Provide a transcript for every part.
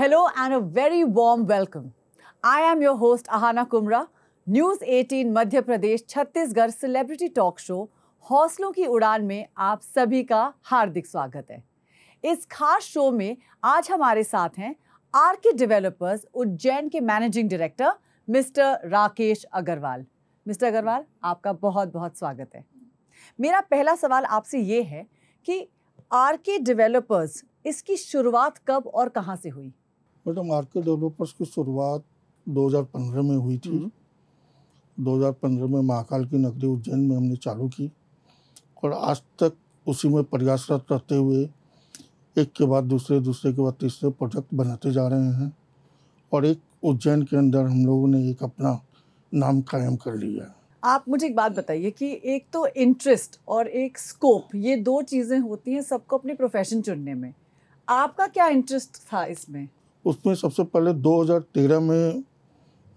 Hello and a very warm welcome. I am your host Ahana Kumra, News 18 Madhya Pradesh Chhattisgarh celebrity talk show हौसलों की उड़ान में आप सभी का हार्दिक स्वागत है इस खास शो में आज हमारे साथ हैं आर के डिवेलपर्स उज्जैन के managing director mister Rakesh Agarwal mister Agarwal आपका बहुत बहुत स्वागत है मेरा पहला सवाल आपसे ये है कि आर के डिवेलपर्स इसकी शुरुआत कब और कहाँ से हुई बेटा मार्केट डेवलपर्स की शुरुआत 2015 में हुई थी 2015 हम्म। में महाकाल की नगरी उज्जैन में हमने चालू की और आज तक उसी में प्रयासरत रहते हुए एक के बाद दूसरे दूसरे के बाद तीसरे प्रोजेक्ट बनाते जा रहे हैं और एक उज्जैन के अंदर हम लोगों ने एक अपना नाम कायम कर लिया है आप मुझे एक बात बताइए कि एक तो इंटरेस्ट और एक स्कोप ये दो चीज़ें होती हैं सबको अपने प्रोफेशन चुनने में आपका क्या इंटरेस्ट था इसमें उसमें सबसे पहले 2013 में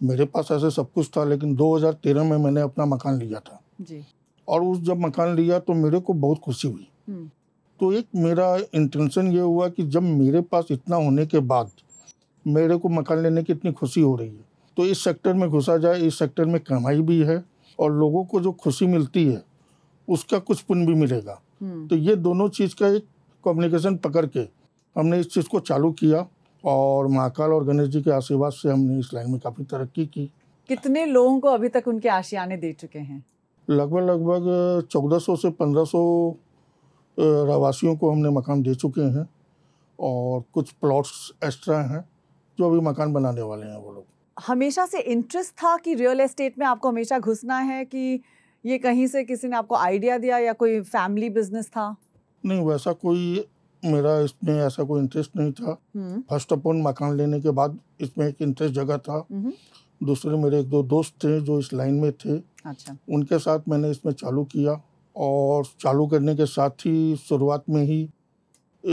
मेरे पास ऐसे सब कुछ था लेकिन 2013 में मैंने अपना मकान लिया था जी और उस जब मकान लिया तो मेरे को बहुत खुशी हुई हम्म। तो एक मेरा इंटेंशन ये हुआ कि जब मेरे पास इतना होने के बाद मेरे को मकान लेने की इतनी खुशी हो रही है तो इस सेक्टर में घुसा जाए इस सेक्टर में कमाई भी है और लोगों को जो खुशी मिलती है उसका कुछ पुण्य भी मिलेगा हम्म। तो ये दोनों चीज़ का एक कम्युनिकेशन पकड़ के हमने इस चीज़ को चालू किया और महाकाल और गणेश जी के आशीर्वाद से हमने इस लाइन में काफ़ी तरक्की की कितने लोगों को अभी तक उनके आशियाने दे चुके हैं लगभग लगभग चौदह सौ से पंद्रह सौ रहवासियों को हमने मकान दे चुके हैं और कुछ प्लॉट्स एक्स्ट्रा हैं जो अभी मकान बनाने वाले हैं वो लोग हमेशा से इंटरेस्ट था कि रियल एस्टेट में आपको हमेशा घुसना है कि ये कहीं से किसी ने आपको आइडिया दिया या कोई फैमिली बिजनेस था नहीं वैसा कोई मेरा इसमें ऐसा कोई इंटरेस्ट नहीं था फर्स्ट हम्म। अपॉन मकान लेने के बाद इसमें एक इंटरेस्ट जगह था हम्म। दूसरे मेरे एक दो दोस्त थे जो इस लाइन में थे अच्छा। उनके साथ मैंने इसमें चालू किया और चालू करने के साथ ही शुरुआत में ही ए,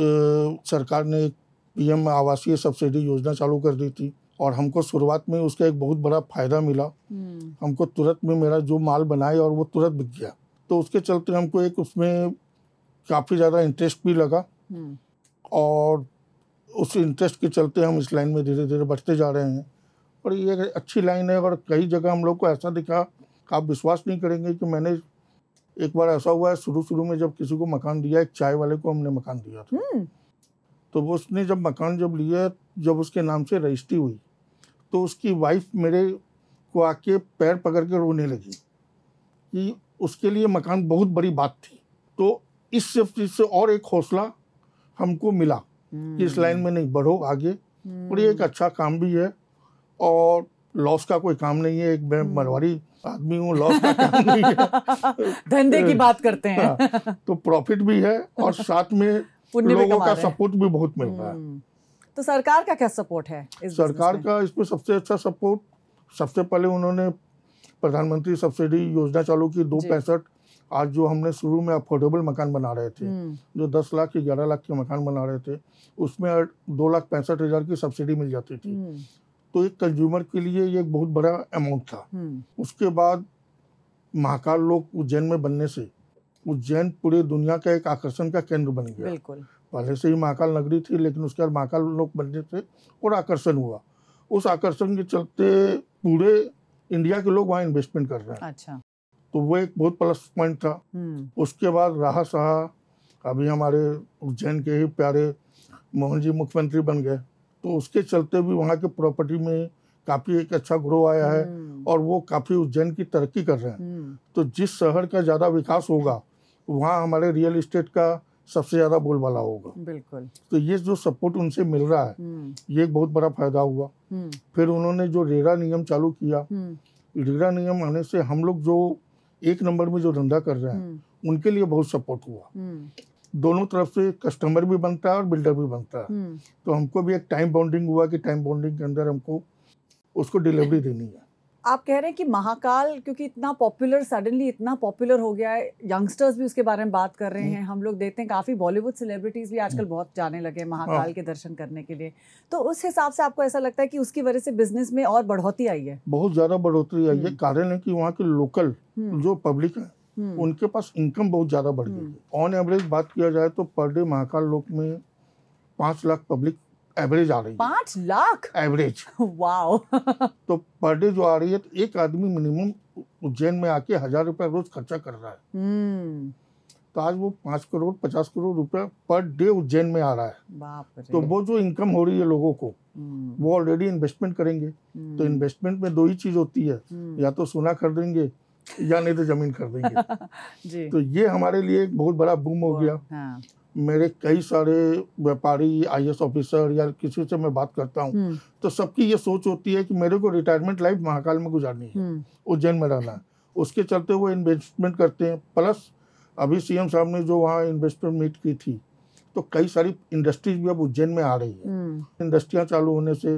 सरकार ने एक पीएम आवासीय सब्सिडी योजना चालू कर दी थी और हमको शुरुआत में उसका एक बहुत बड़ा फायदा मिला हम्म। हमको तुरंत में मेरा जो माल बनाया और वो तुरंत बिक गया तो उसके चलते हमको एक उसमें काफ़ी ज़्यादा इंटरेस्ट भी लगा और उस इंटरेस्ट के चलते हम इस लाइन में धीरे धीरे बढ़ते जा रहे हैं और ये अच्छी लाइन है और कई जगह हम लोग को ऐसा दिखा आप विश्वास नहीं करेंगे कि मैंने एक बार ऐसा हुआ है शुरू शुरू में जब किसी को मकान दिया एक चाय वाले को हमने मकान दिया था हम्म। तो वो उसने जब मकान जब लिया जब उसके नाम से रजिस्ट्री हुई तो उसकी वाइफ मेरे को आके पैर पकड़ के रोने लगी कि उसके लिए मकान बहुत बड़ी बात थी तो इस चीज़ से और एक हौसला हमको मिला इस लाइन में नहीं बढ़ो आगे और ये एक अच्छा काम भी है और लॉस का कोई काम नहीं है एक मैं हम्म। मरवारी आदमी हूँ लॉस का काम नहीं है धंधे की बात करते हैं हाँ, तो प्रॉफिट भी है और साथ में लोगों का सपोर्ट भी बहुत मिल रहा है हम्म। तो सरकार का क्या सपोर्ट है इस सरकार का इसमें सबसे अच्छा सपोर्ट सबसे पहले उन्होंने प्रधानमंत्री सब्सिडी योजना चालू की दो पैंसठ आज जो हमने शुरू में अफोर्डेबल मकान बना रहे थे हम्म। जो दस लाख ग्यारह लाख के मकान बना रहे थे उसमें दो लाख पैंसठ हज़ार की सब्सिडी मिल जाती थी हम्म। तो एक कंज्यूमर के लिए ये एक बहुत बड़ा अमाउंट था हम्म। उसके बाद महाकाल लोक उज्जैन में बनने से उज्जैन पूरे दुनिया का एक आकर्षण का केंद्र बन गया पहले से ही महाकाल नगरी थी लेकिन उसके बाद महाकाल लोक बनने से और आकर्षण हुआ उस आकर्षण के चलते पूरे इंडिया के लोग वहाँ इन्वेस्टमेंट कर रहे हैं अच्छा तो वो एक बहुत प्लस पॉइंट था हम्म। उसके बाद रहा सहा अभी हमारे उज्जैन के ही प्यारे मोहन जी मुख्यमंत्री बन गए तो उसके चलते भी वहाँ के प्रॉपर्टी में काफ़ी एक अच्छा ग्रो आया है हम्म। और वो काफ़ी उज्जैन की तरक्की कर रहे हैं हम्म। तो जिस शहर का ज़्यादा विकास होगा वहाँ हमारे रियल इस्टेट का सबसे ज़्यादा बोलबाला होगा बिल्कुल तो ये जो सपोर्ट उनसे मिल रहा है ये एक बहुत बड़ा फायदा हुआ फिर उन्होंने जो रेरा नियम चालू किया रेरा नियम आने से हम लोग जो एक नंबर में जो धंधा कर रहे हैं हम्म। उनके लिए बहुत सपोर्ट हुआ हम्म। दोनों तरफ से कस्टमर भी बनता है और बिल्डर भी बनता है हम्म। तो हमको भी एक टाइम बाउंडिंग हुआ कि टाइम बाउंडिंग के अंदर हमको उसको डिलीवरी देनी है आप कह रहे हैं कि महाकाल क्योंकि इतना पॉपुलर सडनली इतना पॉपुलर हो गया है यंगस्टर्स भी उसके बारे में बात कर रहे हम्म। हैं हम लोग देखते हैं काफ़ी बॉलीवुड सेलिब्रिटीज़ भी आजकल हम्म। बहुत जाने लगे हैं महाकाल हाँ। के दर्शन करने के लिए तो उस हिसाब से आपको ऐसा लगता है कि उसकी वजह से बिजनेस में और बढ़ोतरी आई है बहुत ज़्यादा बढ़ोतरी आई है हम्म। कारण है की वहाँ के लोकल जो पब्लिक है उनके पास इनकम बहुत ज़्यादा बढ़ गई है ऑन एवरेज बात किया जाए तो पर डे महाकाल लोक में पांच लाख पब्लिक एवरेज आ रही है पाँच लाख एवरेज वाओ तो पर डे जो आ रही है तो एक आदमी मिनिमम उज्जैन में आके हजार रुपए रोज खर्चा कर रहा है हम्म। तो आज वो पांच करोड़ पचास करोड़ रुपए पर डे उज्जैन में आ रहा है तो वो जो इनकम हो रही है लोगों को हम्म। वो ऑलरेडी इन्वेस्टमेंट करेंगे तो इन्वेस्टमेंट हम्म। में दो ही चीज होती है या तो सोना खरीदेंगे या नहीं तो जमीन खरीदेंगे तो ये हमारे लिए एक बहुत बड़ा बूम हो गया हाँ। मेरे कई सारे व्यापारी आई ऑफिसर या किसी से मैं बात करता हूँ हम्म। तो सबकी ये सोच होती है कि मेरे को रिटायरमेंट लाइफ महाकाल में गुजारनी है हम्म। उज्जैन में रहना है उसके चलते वो इन्वेस्टमेंट करते हैं प्लस अभी सीएम साहब ने जो वहाँ इन्वेस्टमेंट मीट की थी तो कई सारी इंडस्ट्रीज भी अब उज्जैन में आ रही है हम्म। इंडस्ट्रियाँ चालू होने से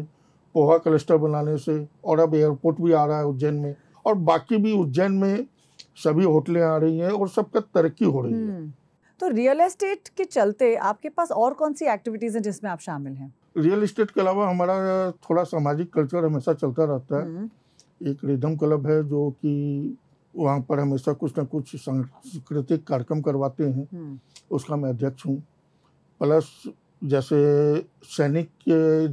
पोहा क्लस्टर बनाने से और अब एयरपोर्ट भी आ रहा है उज्जैन में और बाकी भी उज्जैन में सभी होटलें आ रही हैं और सबका तरक्की हो रही है तो रियल एस्टेट के चलते आपके पास और कौन सी एक्टिविटीज़ हैं जिसमें आप शामिल हैं रियल एस्टेट के अलावा हमारा थोड़ा सामाजिक कल्चर हमेशा चलता रहता है हम्म। एक रिदम क्लब है जो कि वहाँ पर हमेशा कुछ ना कुछ सांस्कृतिक कार्यक्रम करवाते हैं हम्म। उसका मैं अध्यक्ष हूँ प्लस जैसे सैनिक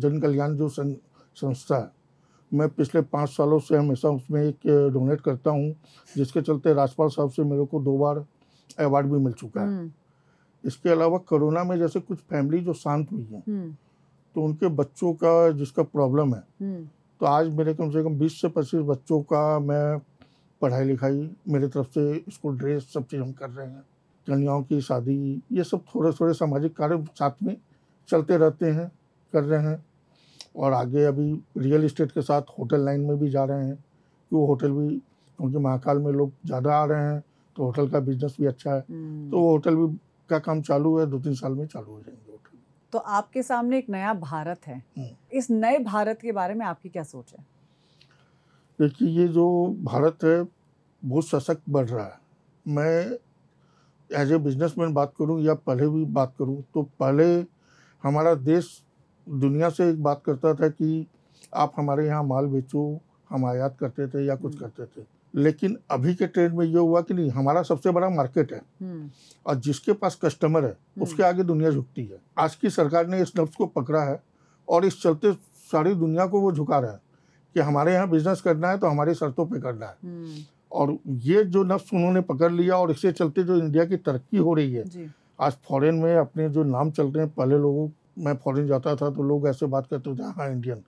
जन कल्याण जो संस्था है मैं पिछले पाँच सालों से हमेशा उसमें एक डोनेट करता हूँ जिसके चलते राजपाल साहब से मेरे को दो बार अवार्ड भी मिल चुका है हम्म। इसके अलावा कोरोना में जैसे कुछ फैमिली जो शांत हुई है हम्म। तो उनके बच्चों का जिसका प्रॉब्लम है हम्म। तो आज मेरे कम से कम बीस से पच्चीस बच्चों का मैं पढ़ाई लिखाई मेरे तरफ से स्कूल ड्रेस सब चीज़ हम कर रहे हैं कन्याओं की शादी ये सब थोड़े थोड़े सामाजिक कार्य साथ में चलते रहते हैं कर रहे हैं और आगे अभी रियल इस्टेट के साथ होटल लाइन में भी जा रहे हैं कि वो होटल भी क्योंकि महाकाल में लोग ज़्यादा आ रहे हैं तो होटल का बिजनेस भी अच्छा है हम्म। तो वो होटल भी का काम चालू है दो तीन साल में चालू हो जाएंगे तो आपके सामने एक नया भारत है हम्म। इस नए भारत के बारे में आपकी क्या सोच है देखिए ये जो भारत है बहुत सशक्त बढ़ रहा है मैं एज ए बिजनेसमैन बात करूं या पहले भी बात करूं तो पहले हमारा देश दुनिया से एक बात करता था कि आप हमारे यहाँ माल बेचो हम आयात करते थे या कुछ हम्म। करते थे लेकिन अभी के ट्रेंड में ये हुआ कि नहीं हमारा सबसे बड़ा मार्केट है हम्म। और जिसके पास कस्टमर है हम्म। उसके आगे दुनिया झुकती है आज की सरकार ने इस लफ्ज़ को पकड़ा है और इस चलते सारी दुनिया को वो झुका रहा है कि हमारे यहाँ बिजनेस करना है तो हमारी शर्तों पर करना है हम्म। और ये जो नफ्स उन्होंने पकड़ लिया और इसके चलते जो इंडिया की तरक्की हो रही है आज फॉरेन में अपने जो नाम चलते हैं पहले लोगों मैं फॉरेन जाता था तो लोग ऐसे बात करते थे हाँ इंडियन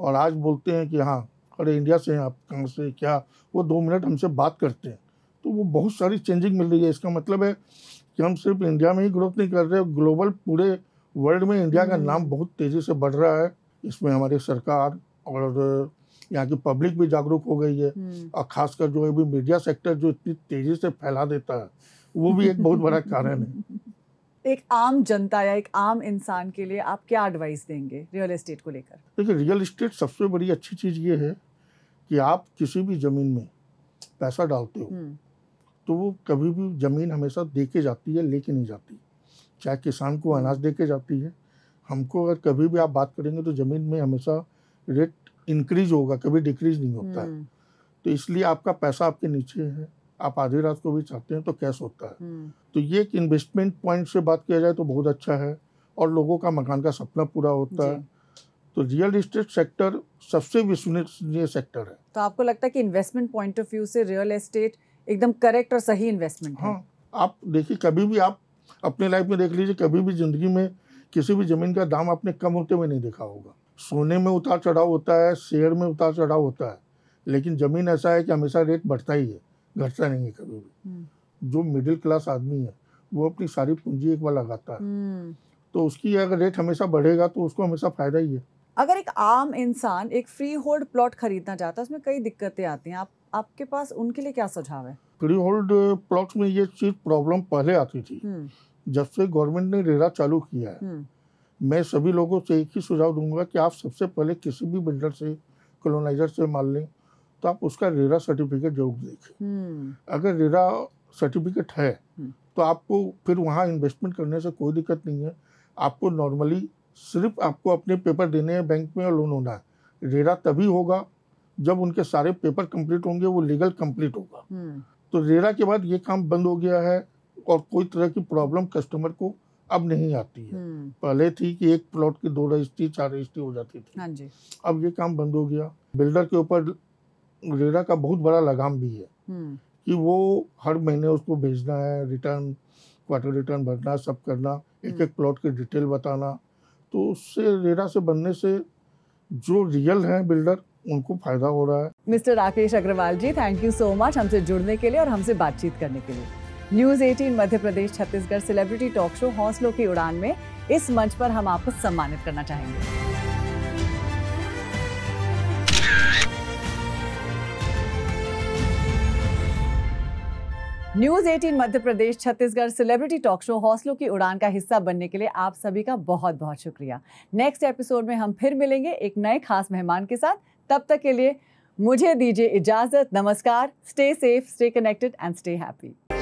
और आज बोलते हैं कि हाँ अरे इंडिया से आप कहाँ से क्या वो दो मिनट हमसे बात करते हैं तो वो बहुत सारी चेंजिंग मिल रही है इसका मतलब है कि हम सिर्फ इंडिया में ही ग्रोथ नहीं कर रहे ग्लोबल पूरे वर्ल्ड में इंडिया का हम्म। नाम बहुत तेज़ी से बढ़ रहा है इसमें हमारी सरकार और यहाँ की पब्लिक भी जागरूक हो गई है हम्म। और खासकर जो अभी मीडिया सेक्टर जो इतनी तेज़ी से फैला देता है वो भी एक बहुत बड़ा कारण है एक आम जनता या एक आम इंसान के लिए आप क्या एडवाइस देंगे रियल एस्टेट को लेकर देखिए रियल एस्टेट सबसे बड़ी अच्छी चीज़ ये है कि आप किसी भी ज़मीन में पैसा डालते हो हम्म। तो वो कभी भी ज़मीन हमेशा दे के जाती है लेके नहीं जाती चाहे किसान को हम्म। अनाज दे के जाती है हमको अगर कभी भी आप बात करेंगे तो ज़मीन में हमेशा रेट इंक्रीज होगा कभी डिक्रीज नहीं होता है हम्म। तो इसलिए आपका पैसा आपके नीचे है आप आधी रात को भी चाहते हैं तो कैश होता है तो ये एक इन्वेस्टमेंट पॉइंट से बात किया जाए तो बहुत अच्छा है और लोगों का मकान का सपना पूरा होता है तो रियल एस्टेट सेक्टर सबसे विश्वसनीय सेक्टर है तो आपको लगता है कि इन्वेस्टमेंट पॉइंट ऑफ व्यू से रियल एस्टेट एकदम करेक्ट और सही इन्वेस्टमेंट हाँ आप देखिए कभी भी आप अपने लाइफ में देख लीजिए कभी भी ज़िंदगी में किसी भी ज़मीन का दाम आपने कम होते हुए नहीं देखा होगा सोने में उतार चढ़ाव होता है शेयर में उतार चढ़ाव होता है लेकिन ज़मीन ऐसा है कि हमेशा रेट बढ़ता ही है घटता नहीं है कभी भी हम्म। जो मिडिल क्लास आदमी है वो अपनी सारी पूंजी एक बार लगाता है हम्म। तो उसकी अगर रेट हमेशा बढ़ेगा तो उसको हमेशा फ़ायदा ही है अगर एक आम इंसान एक फ्री होल्ड प्लॉट खरीदना चाहता है उसमें कई दिक्कतें आती हैं आप आपके पास उनके लिए क्या सुझाव है फ्री होल्ड प्लॉट में ये चीज़ प्रॉब्लम पहले आती थी हम्म। जब से गवर्नमेंट ने रेरा चालू किया है हम्म। मैं सभी लोगों से एक ही सुझाव दूंगा कि आप सबसे पहले किसी भी बिल्डर से कॉलोनाइजर से मान लें तो आप उसका रेरा सर्टिफिकेट जरूर देखें हम्म। अगर रेरा सर्टिफिकेट है तो आपको फिर वहाँ इन्वेस्टमेंट करने से कोई दिक्कत नहीं है आपको नॉर्मली सिर्फ आपको अपने पेपर देने हैं बैंक में और लोन होना है रेरा तभी होगा जब उनके सारे पेपर कंप्लीट होंगे वो लीगल कंप्लीट होगा हम्म। तो रेरा के बाद ये काम बंद हो गया है और कोई तरह की प्रॉब्लम कस्टमर को अब नहीं आती है हम्म। पहले थी कि एक प्लॉट की दो रजिस्ट्री चार रजिस्ट्री हो जाती थी हाँ जी। अब ये काम बंद हो गया बिल्डर के ऊपर रेरा का बहुत बड़ा लगाम भी है हम्म। कि वो हर महीने उसको भेजना है रिटर्न क्वार्टर रिटर्न भरना सब करना एक एक प्लॉट की डिटेल बताना तो उससे रेरा से बनने से जो रियल हैं बिल्डर उनको फायदा हो रहा है mister Rakesh Agarwal ji thank you so much हमसे जुड़ने के लिए और हमसे बातचीत करने के लिए news 18 Madhya Pradesh Chhattisgarh celebrity talk show हौसलों की उड़ान में इस मंच पर हम आपको सम्मानित करना चाहेंगे news 18 Madhya Pradesh Chhattisgarh celebrity talk show हौसलों की उड़ान का हिस्सा बनने के लिए आप सभी का बहुत बहुत शुक्रिया नेक्स्ट एपिसोड में हम फिर मिलेंगे एक नए खास मेहमान के साथ तब तक के लिए मुझे दीजिए इजाजत नमस्कार stay safe stay connected and stay happy